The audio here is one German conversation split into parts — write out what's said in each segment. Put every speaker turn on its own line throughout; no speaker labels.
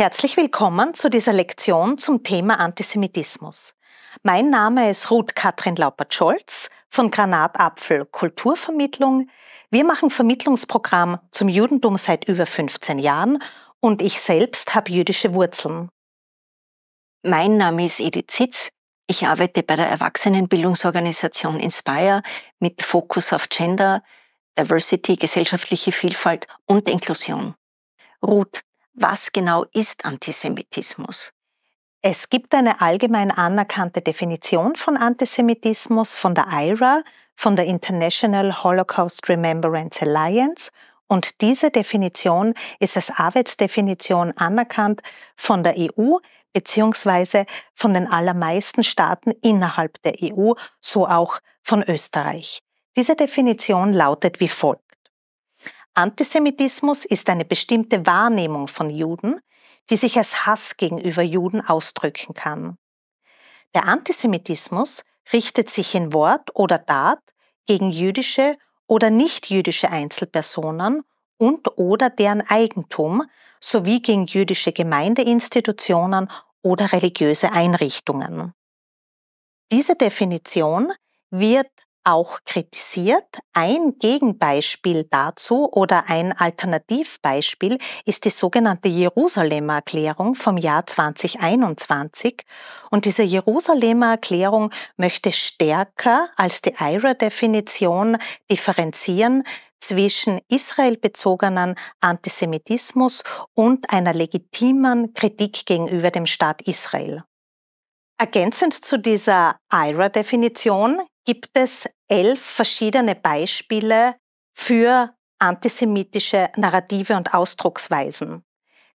Herzlich willkommen zu dieser Lektion zum Thema Antisemitismus. Mein Name ist Ruth Katrin Laupert-Scholz von Granatapfel Kulturvermittlung. Wir machen Vermittlungsprogramm zum Judentum seit über 15 Jahren und ich selbst habe jüdische Wurzeln. Mein Name ist Edith Sitz. Ich arbeite bei der Erwachsenenbildungsorganisation
Inspire mit Fokus auf Gender, Diversity, gesellschaftliche Vielfalt
und Inklusion. Ruth, was genau ist Antisemitismus? Es gibt eine allgemein anerkannte Definition von Antisemitismus von der IRA, von der International Holocaust Remembrance Alliance und diese Definition ist als Arbeitsdefinition anerkannt von der EU bzw. von den allermeisten Staaten innerhalb der EU, so auch von Österreich. Diese Definition lautet wie folgt. Antisemitismus ist eine bestimmte Wahrnehmung von Juden, die sich als Hass gegenüber Juden ausdrücken kann. Der Antisemitismus richtet sich in Wort oder Tat gegen jüdische oder nichtjüdische Einzelpersonen und oder deren Eigentum sowie gegen jüdische Gemeindeinstitutionen oder religiöse Einrichtungen. Diese Definition wird auch kritisiert. Ein Gegenbeispiel dazu oder ein Alternativbeispiel ist die sogenannte Jerusalemer Erklärung vom Jahr 2021. Und diese Jerusalemer Erklärung möchte stärker als die IRA-Definition differenzieren, zwischen israelbezogenen Antisemitismus und einer legitimen Kritik gegenüber dem Staat Israel. Ergänzend zu dieser IRA-Definition gibt es elf verschiedene Beispiele für antisemitische Narrative und Ausdrucksweisen.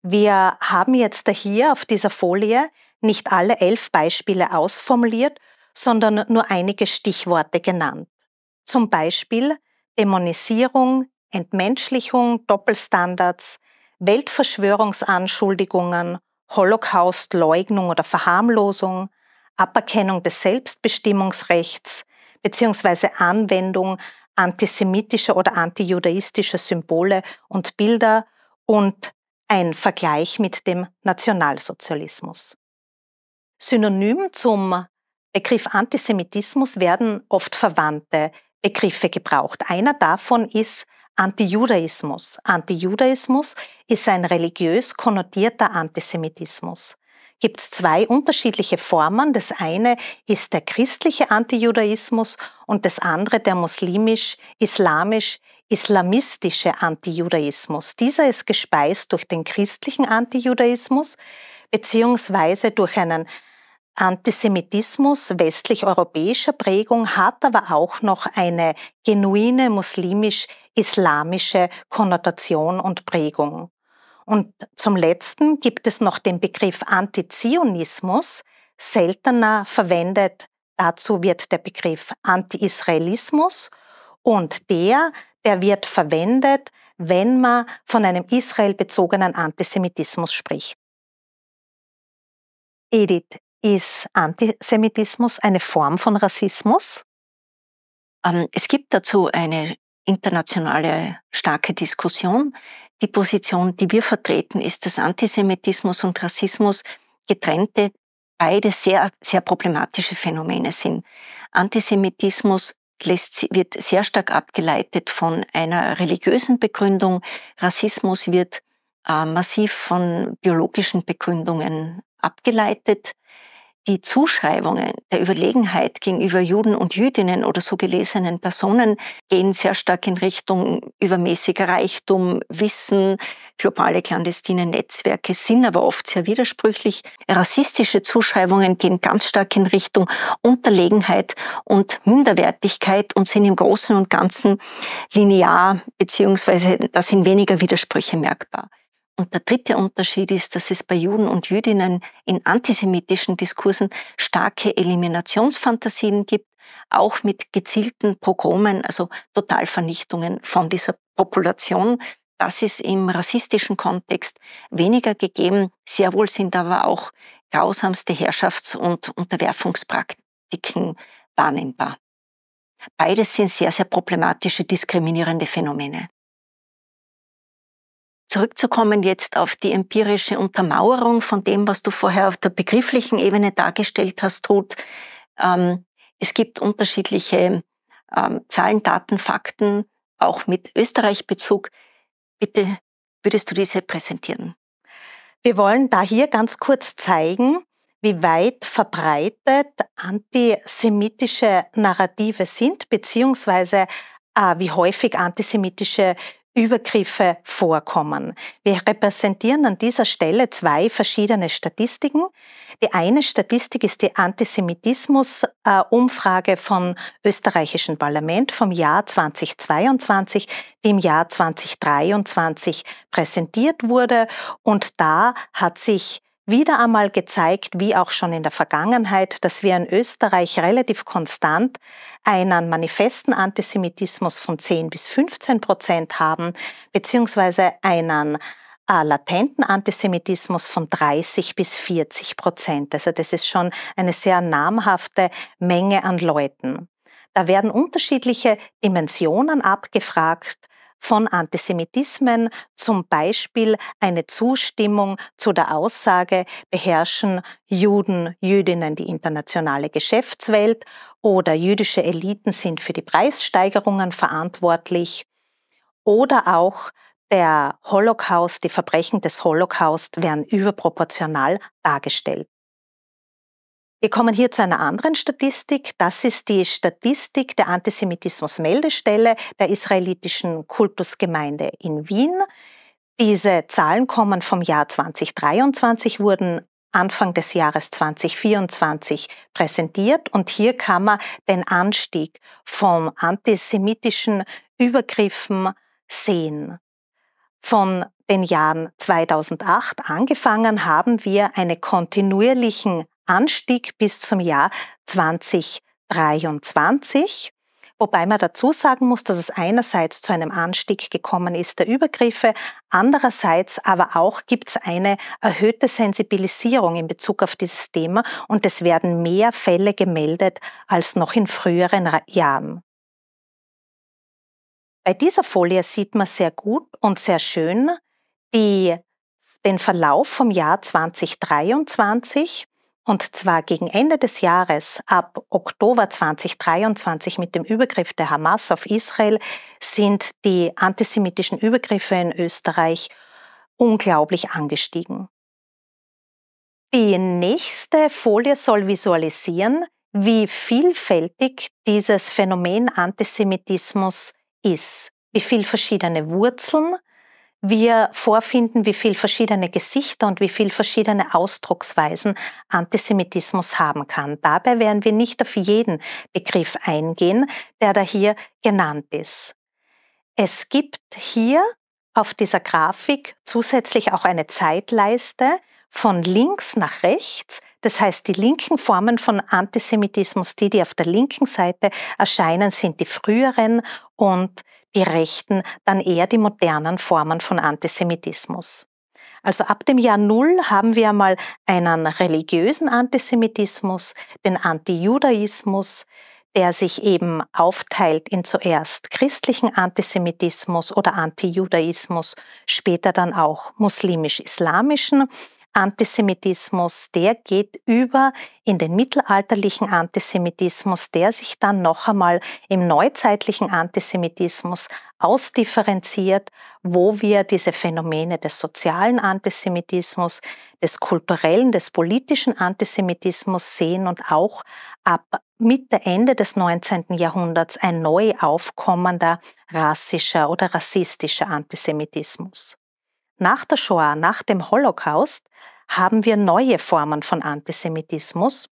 Wir haben jetzt hier auf dieser Folie nicht alle elf Beispiele ausformuliert, sondern nur einige Stichworte genannt. Zum Beispiel Dämonisierung, Entmenschlichung, Doppelstandards, Weltverschwörungsanschuldigungen, Holocaustleugnung oder Verharmlosung, Aberkennung des Selbstbestimmungsrechts, bzw. Anwendung antisemitischer oder antijudaistischer Symbole und Bilder und ein Vergleich mit dem Nationalsozialismus. Synonym zum Begriff Antisemitismus werden oft verwandte Begriffe gebraucht. Einer davon ist Antijudaismus. Antijudaismus ist ein religiös konnotierter Antisemitismus gibt es zwei unterschiedliche Formen. Das eine ist der christliche Antijudaismus und das andere der muslimisch-islamisch islamistische Antijudaismus. Dieser ist gespeist durch den christlichen Antijudaismus beziehungsweise durch einen Antisemitismus westlich-europäischer Prägung hat aber auch noch eine genuine muslimisch-islamische Konnotation und Prägung. Und zum Letzten gibt es noch den Begriff Antizionismus, seltener verwendet. Dazu wird der Begriff Anti-Israelismus und der, der wird verwendet, wenn man von einem israelbezogenen Antisemitismus spricht. Edith, ist Antisemitismus eine Form von Rassismus? Ähm, es gibt dazu eine internationale starke Diskussion.
Die Position, die wir vertreten, ist, dass Antisemitismus und Rassismus getrennte, beide sehr, sehr problematische Phänomene sind. Antisemitismus lässt, wird sehr stark abgeleitet von einer religiösen Begründung. Rassismus wird äh, massiv von biologischen Begründungen abgeleitet die Zuschreibungen der Überlegenheit gegenüber Juden und Jüdinnen oder so gelesenen Personen gehen sehr stark in Richtung übermäßiger Reichtum, Wissen, globale clandestine Netzwerke sind aber oft sehr widersprüchlich. Rassistische Zuschreibungen gehen ganz stark in Richtung Unterlegenheit und Minderwertigkeit und sind im Großen und Ganzen linear, beziehungsweise da sind weniger Widersprüche merkbar. Und der dritte Unterschied ist, dass es bei Juden und Jüdinnen in antisemitischen Diskursen starke Eliminationsfantasien gibt, auch mit gezielten Pogromen, also Totalvernichtungen von dieser Population. Das ist im rassistischen Kontext weniger gegeben. Sehr wohl sind aber auch grausamste Herrschafts- und Unterwerfungspraktiken wahrnehmbar. Beides sind sehr, sehr problematische, diskriminierende Phänomene. Zurückzukommen jetzt auf die empirische Untermauerung von dem, was du vorher auf der begrifflichen Ebene dargestellt hast, Ruth. Ähm, es gibt unterschiedliche ähm, Zahlen, Daten, Fakten, auch mit Österreich-Bezug.
Bitte würdest du diese präsentieren? Wir wollen da hier ganz kurz zeigen, wie weit verbreitet antisemitische Narrative sind, beziehungsweise äh, wie häufig antisemitische Übergriffe vorkommen. Wir repräsentieren an dieser Stelle zwei verschiedene Statistiken. Die eine Statistik ist die Antisemitismus-Umfrage vom österreichischen Parlament vom Jahr 2022, die im Jahr 2023 präsentiert wurde. Und da hat sich wieder einmal gezeigt, wie auch schon in der Vergangenheit, dass wir in Österreich relativ konstant einen manifesten Antisemitismus von 10 bis 15 Prozent haben, beziehungsweise einen äh, latenten Antisemitismus von 30 bis 40 Prozent. Also das ist schon eine sehr namhafte Menge an Leuten. Da werden unterschiedliche Dimensionen abgefragt, von Antisemitismen, zum Beispiel eine Zustimmung zu der Aussage, beherrschen Juden, Jüdinnen die internationale Geschäftswelt oder jüdische Eliten sind für die Preissteigerungen verantwortlich oder auch der Holocaust, die Verbrechen des Holocaust werden überproportional dargestellt. Wir kommen hier zu einer anderen Statistik. Das ist die Statistik der Antisemitismus-Meldestelle der israelitischen Kultusgemeinde in Wien. Diese Zahlen kommen vom Jahr 2023, wurden Anfang des Jahres 2024 präsentiert und hier kann man den Anstieg von antisemitischen Übergriffen sehen. Von den Jahren 2008 angefangen haben wir einen kontinuierlichen Anstieg bis zum Jahr 2023. Wobei man dazu sagen muss, dass es einerseits zu einem Anstieg gekommen ist der Übergriffe, andererseits aber auch gibt es eine erhöhte Sensibilisierung in Bezug auf dieses Thema und es werden mehr Fälle gemeldet als noch in früheren Jahren. Bei dieser Folie sieht man sehr gut und sehr schön die, den Verlauf vom Jahr 2023 und zwar gegen Ende des Jahres ab Oktober 2023 mit dem Übergriff der Hamas auf Israel sind die antisemitischen Übergriffe in Österreich unglaublich angestiegen. Die nächste Folie soll visualisieren, wie vielfältig dieses Phänomen Antisemitismus ist, wie viel verschiedene Wurzeln, wir vorfinden, wie viel verschiedene Gesichter und wie viel verschiedene Ausdrucksweisen Antisemitismus haben kann. Dabei werden wir nicht auf jeden Begriff eingehen, der da hier genannt ist. Es gibt hier auf dieser Grafik zusätzlich auch eine Zeitleiste von links nach rechts, das heißt, die linken Formen von Antisemitismus, die, die auf der linken Seite erscheinen, sind die früheren und die rechten dann eher die modernen Formen von Antisemitismus. Also ab dem Jahr Null haben wir einmal einen religiösen Antisemitismus, den Antijudaismus, der sich eben aufteilt in zuerst christlichen Antisemitismus oder Antijudaismus, später dann auch muslimisch-islamischen Antisemitismus, der geht über in den mittelalterlichen Antisemitismus, der sich dann noch einmal im neuzeitlichen Antisemitismus ausdifferenziert, wo wir diese Phänomene des sozialen Antisemitismus, des kulturellen, des politischen Antisemitismus sehen und auch ab Mitte, Ende des 19. Jahrhunderts ein neu aufkommender rassischer oder rassistischer Antisemitismus. Nach der Shoah, nach dem Holocaust, haben wir neue Formen von Antisemitismus.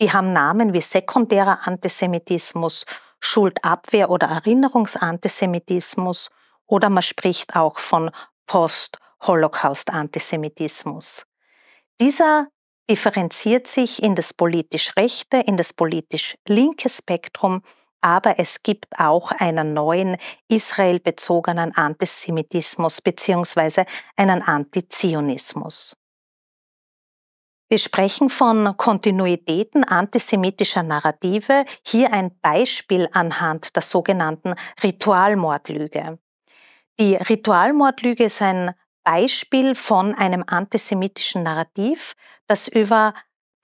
Die haben Namen wie sekundärer Antisemitismus, Schuldabwehr oder Erinnerungsantisemitismus oder man spricht auch von Post-Holocaust-Antisemitismus. Dieser differenziert sich in das politisch rechte, in das politisch linke Spektrum, aber es gibt auch einen neuen israelbezogenen Antisemitismus bzw. einen Antizionismus. Wir sprechen von Kontinuitäten antisemitischer Narrative, hier ein Beispiel anhand der sogenannten Ritualmordlüge. Die Ritualmordlüge ist ein Beispiel von einem antisemitischen Narrativ, das über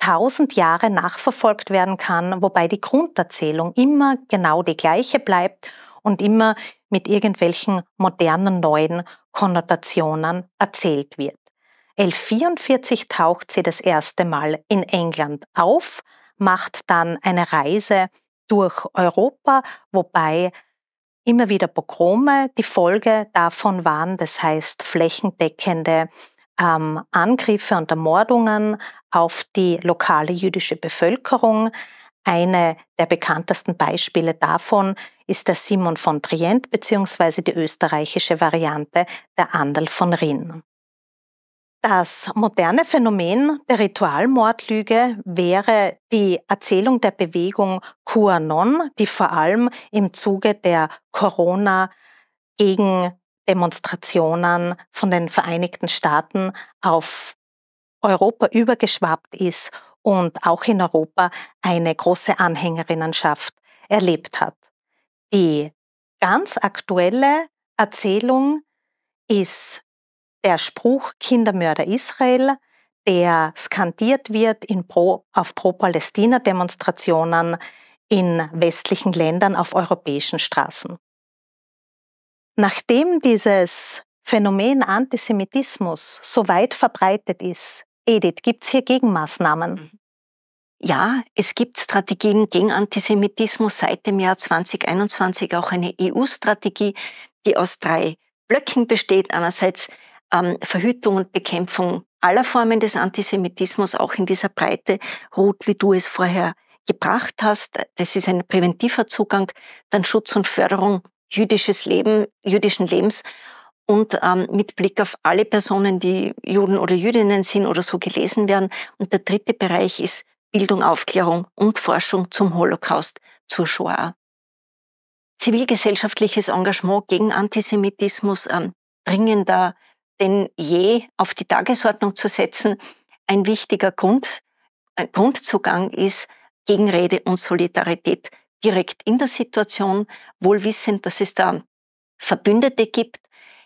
1000 Jahre nachverfolgt werden kann, wobei die Grunderzählung immer genau die gleiche bleibt und immer mit irgendwelchen modernen neuen Konnotationen erzählt wird. 1144 taucht sie das erste Mal in England auf, macht dann eine Reise durch Europa, wobei immer wieder Pogrome die Folge davon waren, das heißt flächendeckende ähm, Angriffe und Ermordungen auf die lokale jüdische Bevölkerung. Eine der bekanntesten Beispiele davon ist der Simon von Trient bzw. die österreichische Variante der Andel von Rinn. Das moderne Phänomen der Ritualmordlüge wäre die Erzählung der Bewegung QAnon, die vor allem im Zuge der Corona- gegen Demonstrationen von den Vereinigten Staaten auf Europa übergeschwappt ist und auch in Europa eine große Anhängerinnenschaft erlebt hat. Die ganz aktuelle Erzählung ist der Spruch Kindermörder Israel, der skandiert wird Pro, auf Pro-Palästina-Demonstrationen in westlichen Ländern auf europäischen Straßen. Nachdem dieses Phänomen Antisemitismus so weit verbreitet ist, Edith, gibt es hier Gegenmaßnahmen? Mhm.
Ja, es gibt Strategien gegen Antisemitismus seit dem Jahr 2021, auch eine EU-Strategie, die aus drei Blöcken besteht. Einerseits ähm, Verhütung und Bekämpfung aller Formen des Antisemitismus, auch in dieser Breite, ruht, wie du es vorher gebracht hast. Das ist ein präventiver Zugang. Dann Schutz und Förderung jüdisches Leben, jüdischen Lebens und ähm, mit Blick auf alle Personen, die Juden oder Jüdinnen sind oder so gelesen werden. Und der dritte Bereich ist Bildung, Aufklärung und Forschung zum Holocaust, zur Shoah. Zivilgesellschaftliches Engagement gegen Antisemitismus ähm, dringender denn je auf die Tagesordnung zu setzen. Ein wichtiger Grund, ein äh, Grundzugang ist Gegenrede und Solidarität direkt in der Situation, wohlwissend, dass es da Verbündete gibt,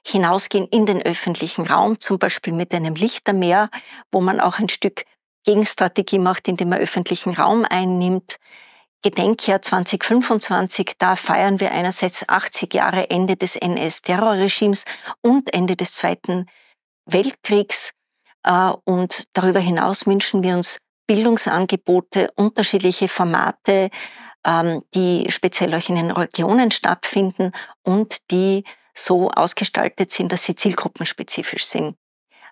hinausgehen in den öffentlichen Raum, zum Beispiel mit einem Lichtermeer, wo man auch ein Stück Gegenstrategie macht, indem man öffentlichen Raum einnimmt. Gedenkjahr 2025, da feiern wir einerseits 80 Jahre Ende des NS-Terrorregimes und Ende des Zweiten Weltkriegs. Äh, und darüber hinaus wünschen wir uns Bildungsangebote, unterschiedliche Formate, ähm, die speziell auch in den Regionen stattfinden und die so ausgestaltet sind, dass sie zielgruppenspezifisch sind.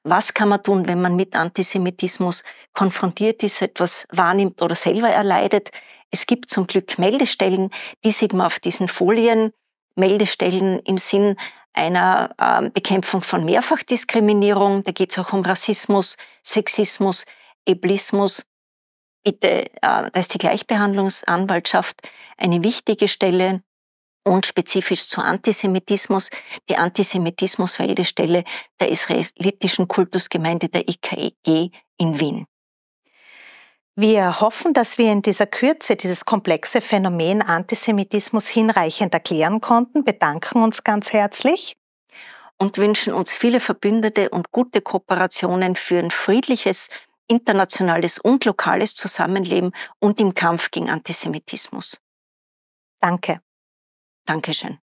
Was kann man tun, wenn man mit Antisemitismus konfrontiert ist, etwas wahrnimmt oder selber erleidet? Es gibt zum Glück Meldestellen, die sieht man auf diesen Folien. Meldestellen im Sinn einer ähm, Bekämpfung von Mehrfachdiskriminierung. Da geht es auch um Rassismus, Sexismus, Eblismus bitte, äh, da ist die Gleichbehandlungsanwaltschaft eine wichtige Stelle und spezifisch zu Antisemitismus, die Antisemitismusmeldestelle der israelitischen Kultusgemeinde der IKEG in Wien.
Wir hoffen, dass wir in dieser Kürze dieses komplexe Phänomen Antisemitismus hinreichend erklären konnten, bedanken uns ganz herzlich und wünschen uns viele Verbündete und gute Kooperationen für ein friedliches
internationales und lokales Zusammenleben und im Kampf gegen Antisemitismus.
Danke. Dankeschön.